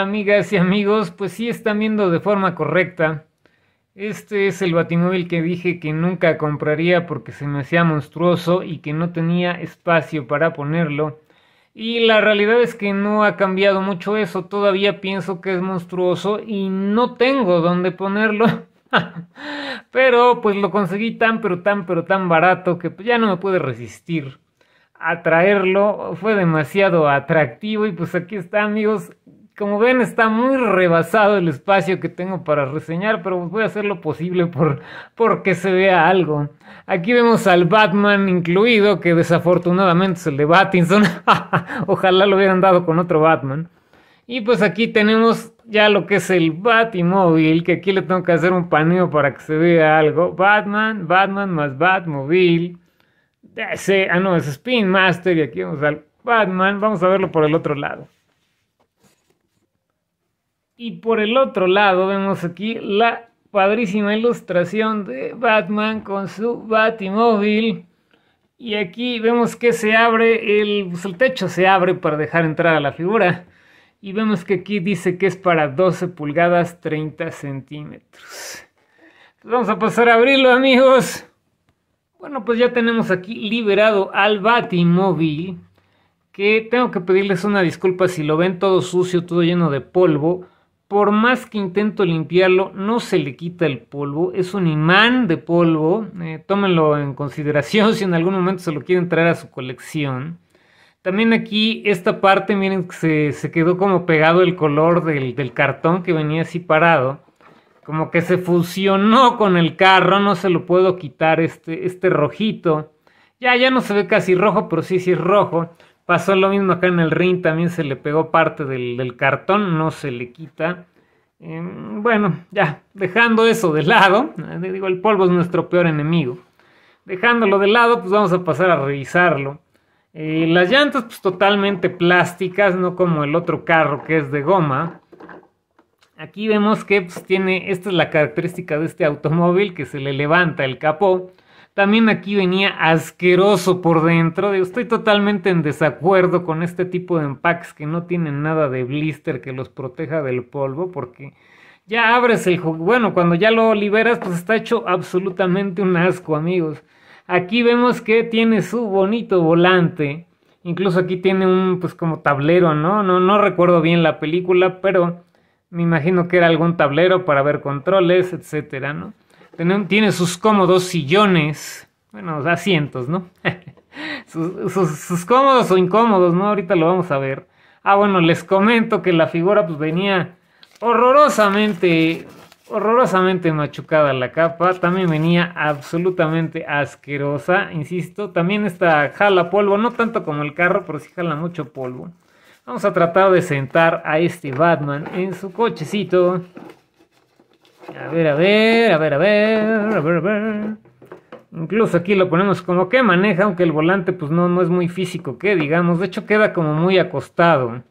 amigas y amigos, pues sí están viendo de forma correcta. Este es el batimóvil que dije que nunca compraría porque se me hacía monstruoso y que no tenía espacio para ponerlo. Y la realidad es que no ha cambiado mucho eso, todavía pienso que es monstruoso y no tengo dónde ponerlo. pero pues lo conseguí tan pero tan pero tan barato que ya no me pude resistir a traerlo, fue demasiado atractivo y pues aquí está amigos, como ven, está muy rebasado el espacio que tengo para reseñar, pero voy a hacer lo posible por, que se vea algo. Aquí vemos al Batman incluido, que desafortunadamente es el de Batinson, Ojalá lo hubieran dado con otro Batman. Y pues aquí tenemos ya lo que es el Batimóvil, que aquí le tengo que hacer un paneo para que se vea algo. Batman, Batman más Batmóvil, ah, no, es Spin Master y aquí vemos al Batman. Vamos a verlo por el otro lado. Y por el otro lado vemos aquí la padrísima ilustración de Batman con su Batimóvil. Y aquí vemos que se abre, el, pues, el techo se abre para dejar entrar a la figura. Y vemos que aquí dice que es para 12 pulgadas 30 centímetros. Pues vamos a pasar a abrirlo amigos. Bueno, pues ya tenemos aquí liberado al Batimóvil. Que tengo que pedirles una disculpa si lo ven todo sucio, todo lleno de polvo por más que intento limpiarlo, no se le quita el polvo. Es un imán de polvo. Eh, tómenlo en consideración si en algún momento se lo quieren traer a su colección. También aquí esta parte, miren, se, se quedó como pegado el color del, cartón que venía así parado. Como que se fusionó con el carro, no se lo puedo quitar este, este rojito. Ya, ya no se ve casi rojo, pero sí, sí es rojo. Pasó lo mismo acá en el ring, también se le pegó parte del, cartón, no se le quita. Em, bueno, ya, dejando eso de lado, eh, digo, el polvo es nuestro peor enemigo. Dejándolo de lado, pues vamos a pasar a revisarlo. Eh, las llantas, pues totalmente plásticas, no como el otro carro que es de goma. Aquí vemos que pues, tiene, esta es la característica de este automóvil, que se le levanta el capó también aquí venía asqueroso por dentro. Estoy totalmente en desacuerdo con este tipo de empaques que no tienen nada de blister que los proteja del polvo porque ya abres el juego. Bueno, cuando ya lo liberas pues está hecho absolutamente un asco amigos. Aquí vemos que tiene su bonito volante. Incluso aquí tiene un pues como tablero, ¿no? No, no recuerdo bien la película, pero me imagino que era algún tablero para ver controles, etcétera, ¿no? tiene sus cómodos sillones, bueno, asientos, ¿no? sus, cómodos o incómodos, ¿no? Ahorita lo vamos a ver. Ah, bueno, les comento que la figura pues venía horrorosamente, horrorosamente machucada la capa. También venía absolutamente asquerosa, insisto. También esta jala polvo, no tanto como el carro, pero sí jala mucho polvo. Vamos a tratar de sentar a este Batman en su cochecito. A ver, a ver, a ver, a ver, a ver, a ver. Incluso aquí lo ponemos como que maneja, aunque el volante pues no, no es muy físico, que digamos. De hecho queda como muy acostado.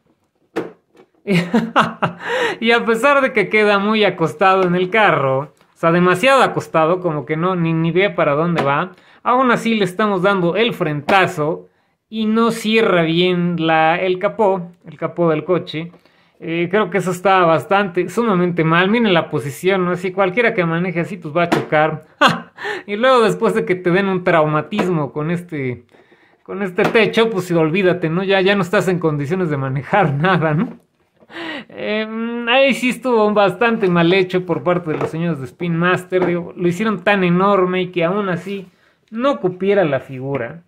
y a pesar de que queda muy acostado en el carro, o sea, demasiado acostado, como que no, ni, ni ve para dónde va, aún así le estamos dando el frentazo y no cierra bien la, el capó, el capó del coche. Eh, creo que eso está bastante, sumamente mal. Miren la posición, ¿no? Si cualquiera que maneje así, pues va a chocar. y luego después de que te den un traumatismo con este, con este techo, pues olvídate, ¿no? Ya, ya no estás en condiciones de manejar nada, ¿no? Em, ahí sí estuvo bastante mal hecho por parte de los señores de Spin Master. lo hicieron tan enorme y que aún así no cupiera la figura.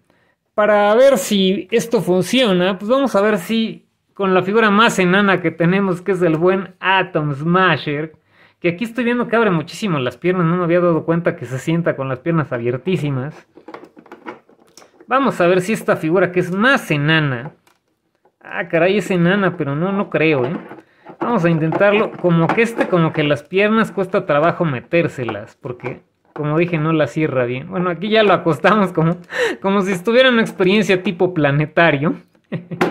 Para ver si esto funciona, pues vamos a ver si con la figura más enana que tenemos, que es el buen Atom Smasher. Que aquí estoy viendo que abre muchísimo las piernas, no me había dado cuenta que se sienta con las piernas abiertísimas. Vamos a ver si esta figura que es más enana. Ah, caray, es enana, pero no, no creo, ¿eh? Vamos a intentarlo. Como que este, como que las piernas cuesta trabajo metérselas, porque como dije, no las cierra bien. Bueno, aquí ya lo acostamos como, como si estuviera una experiencia tipo planetario.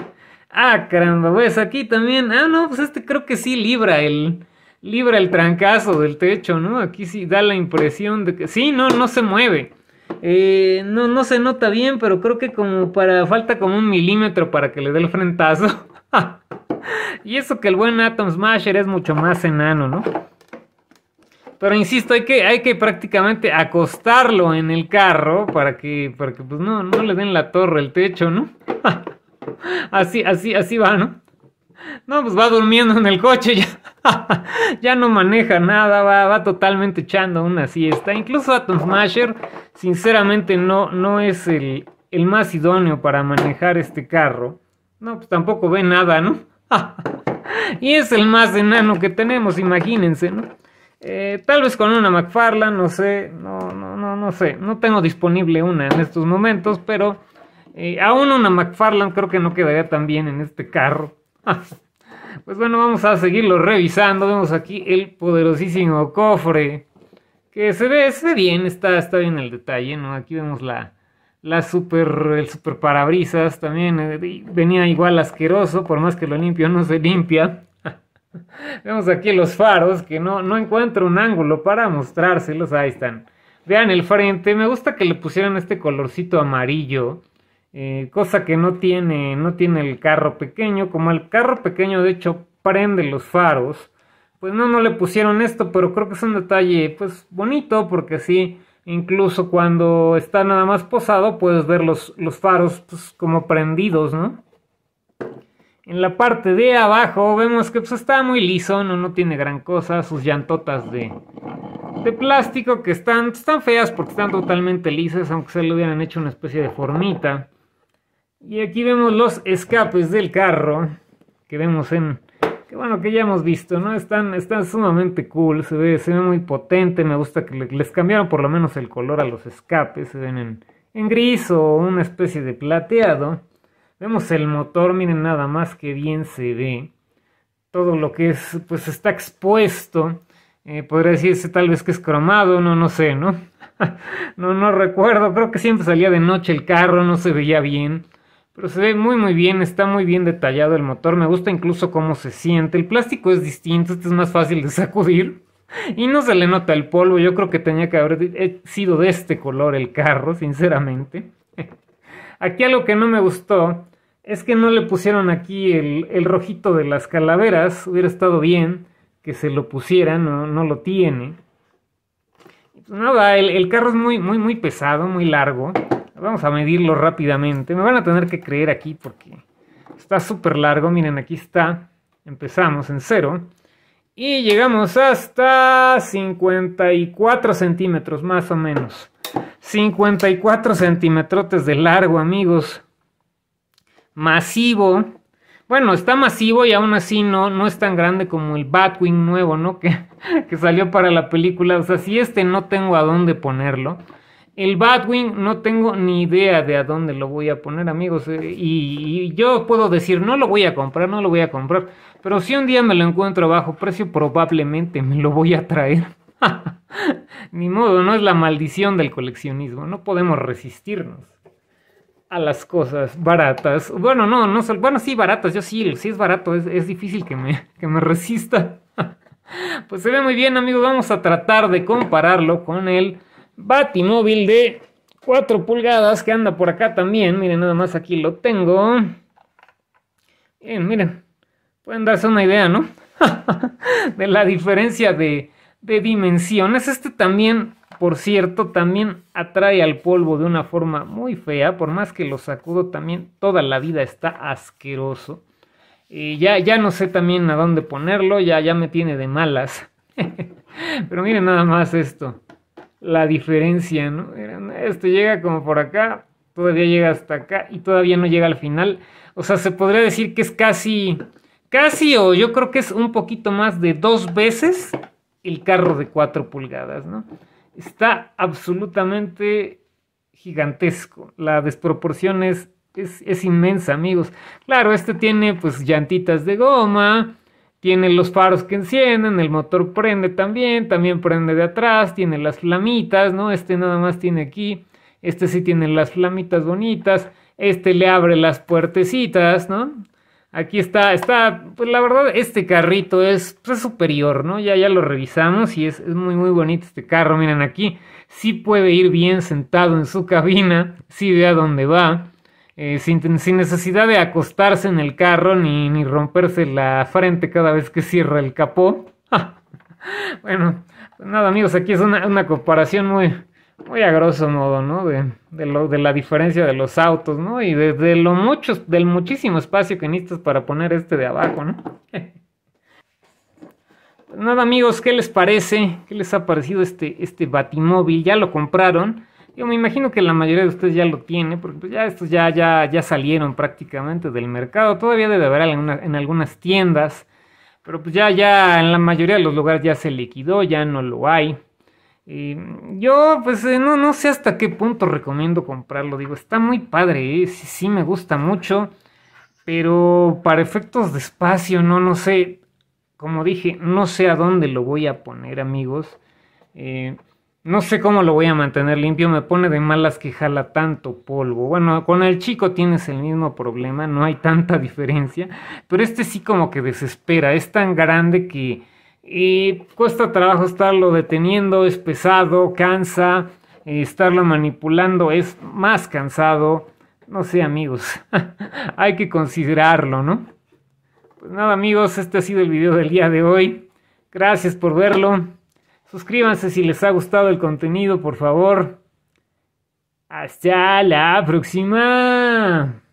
Ah, caramba, pues aquí también. Ah, no, pues este creo que sí libra el. Libra el trancazo del techo, ¿no? Aquí sí da la impresión de que. Sí, no, no se mueve. Eh, no, no se nota bien, pero creo que como para. falta como un milímetro para que le dé el frentazo. y eso que el buen Atom Smasher es mucho más enano, ¿no? Pero insisto, hay que, hay que prácticamente acostarlo en el carro para que, pues no, no le den la torre el techo, ¿no? así, así, así va, ¿no? No, pues va durmiendo en el coche, ya, ya no maneja nada, va, va totalmente echando una siesta. Incluso Atom Smasher, sinceramente, no, no es el, más idóneo para manejar este carro. No, pues tampoco ve nada, ¿no? y es el más enano que tenemos, imagínense, ¿no? Eh, tal vez con una McFarlane, no sé, no, no, no, no sé, no tengo disponible una en estos momentos, pero eh, aún una McFarland creo que no quedaría tan bien en este carro. pues bueno, vamos a seguirlo revisando. Vemos aquí el poderosísimo cofre. Que se ve, se bien, está, está bien el detalle, ¿no? Aquí vemos la, la super, el super parabrisas también. Eh, venía igual asqueroso, por más que lo limpio, no se limpia. Vemos aquí los faros, que no, no encuentro un ángulo para mostrárselos. Ahí están. Vean el frente, me gusta que le pusieran este colorcito amarillo. Eh, cosa que no tiene, no tiene el carro pequeño. Como el carro pequeño de hecho prende los faros, pues no, no le pusieron esto, pero creo que es un detalle pues bonito porque sí, incluso cuando está nada más posado puedes ver los, faros pues, como prendidos, ¿no? En la parte de abajo vemos que pues, está muy liso, no, no tiene gran cosa, sus llantotas de, de plástico que están, están feas porque están totalmente lisas, aunque se le hubieran hecho una especie de formita. Y aquí vemos los escapes del carro que vemos en... Que bueno, que ya hemos visto, ¿no? Están, están sumamente cool, se ve, se ve muy potente, me gusta que les cambiaron por lo menos el color a los escapes, se ven en, gris o una especie de plateado. Vemos el motor, miren nada más que bien se ve. Todo lo que es, pues está expuesto. Eh, podría decirse tal vez que es cromado, no, no sé, ¿no? no, no recuerdo, creo que siempre salía de noche el carro, no se veía bien. Pero se ve muy muy bien, está muy bien detallado el motor, me gusta incluso cómo se siente. El plástico es distinto, este es más fácil de sacudir. Y no se le nota el polvo, yo creo que tenía que haber eh, sido de este color el carro, sinceramente. Aquí algo que no me gustó es que no le pusieron aquí el, rojito de las calaveras, hubiera estado bien que se lo pusieran, no, lo tiene. Pues nada, el, el, carro es muy, muy, muy pesado, muy largo. Vamos a medirlo rápidamente. Me van a tener que creer aquí porque está súper largo. Miren, aquí está. Empezamos en cero. Y llegamos hasta 54 centímetros, más o menos. 54 centímetros de largo, amigos. Masivo. Bueno, está masivo y aún así no, no es tan grande como el Batwing nuevo, ¿no? Que, que salió para la película. O sea, si este no tengo a dónde ponerlo. El Batwing no tengo ni idea de a dónde lo voy a poner, amigos. Eh, y, yo puedo decir, no lo voy a comprar, no lo voy a comprar. Pero si un día me lo encuentro a bajo precio, probablemente me lo voy a traer. ni modo, no es la maldición del coleccionismo. No podemos resistirnos a las cosas baratas. Bueno, no, no bueno, sí, baratas. Yo sí, sí es barato. Es, difícil que me, que me resista. pues se ve muy bien, amigos. Vamos a tratar de compararlo con el Batimóvil de 4 pulgadas que anda por acá también. Miren, nada más aquí lo tengo. Bien, miren. Pueden darse una idea, ¿no? de la diferencia de, de dimensiones. Este también, por cierto, también atrae al polvo de una forma muy fea. Por más que lo sacudo, también toda la vida está asqueroso. Y ya, ya no sé también a dónde ponerlo, ya, ya me tiene de malas. Pero miren nada más esto la diferencia, ¿no? Esto llega como por acá, todavía llega hasta acá y todavía no llega al final. O sea, se podría decir que es casi, casi o yo creo que es un poquito más de dos veces el carro de cuatro pulgadas, ¿no? Está absolutamente gigantesco. La desproporción es, es, es inmensa, amigos. Claro, este tiene pues llantitas de goma, tiene los faros que encienden, el motor prende también, también prende de atrás, tiene las flamitas, ¿no? Este nada más tiene aquí, este sí tiene las flamitas bonitas, este le abre las puertecitas, ¿no? Aquí está, está, pues la verdad, este carrito es, pues, superior, ¿no? Ya, ya lo revisamos y es, es muy, muy bonito este carro, miren aquí, sí puede ir bien sentado en su cabina, sí ve a dónde va, eh, sin, necesidad de acostarse en el carro ni, ni romperse la frente cada vez que cierra el capó. bueno, pues nada amigos, aquí es una, una comparación muy, muy a modo, ¿no? De, de, lo, de la diferencia de los autos, ¿no? Y de, lo mucho, del muchísimo espacio que necesitas para poner este de abajo, ¿no? Pues nada amigos, ¿qué les parece? ¿Qué les ha parecido este, este batimóvil? ¿Ya lo compraron? Yo me imagino que la mayoría de ustedes ya lo tiene, porque pues ya estos ya, ya, ya salieron prácticamente del mercado. Todavía debe haber en, en algunas tiendas, pero pues ya, ya en la mayoría de los lugares ya se liquidó, ya no lo hay. yo, pues, eh, no, no sé hasta qué punto recomiendo comprarlo. Digo, está muy padre, ¿eh? sí, me gusta mucho. Pero para efectos de espacio, no, no sé. Como dije, no sé a dónde lo voy a poner, amigos. Eh, no sé cómo lo voy a mantener limpio, me pone de malas que jala tanto polvo. Bueno, con el chico tienes el mismo problema, no hay tanta diferencia, pero este sí como que desespera, es tan grande que cuesta trabajo estarlo deteniendo, es pesado, cansa, estarlo manipulando es más cansado. No sé amigos, hay que considerarlo, ¿no? Pues nada amigos, este ha sido el video del día de hoy. Gracias por verlo. Suscríbanse si les ha gustado el contenido, por favor. Hasta la próxima.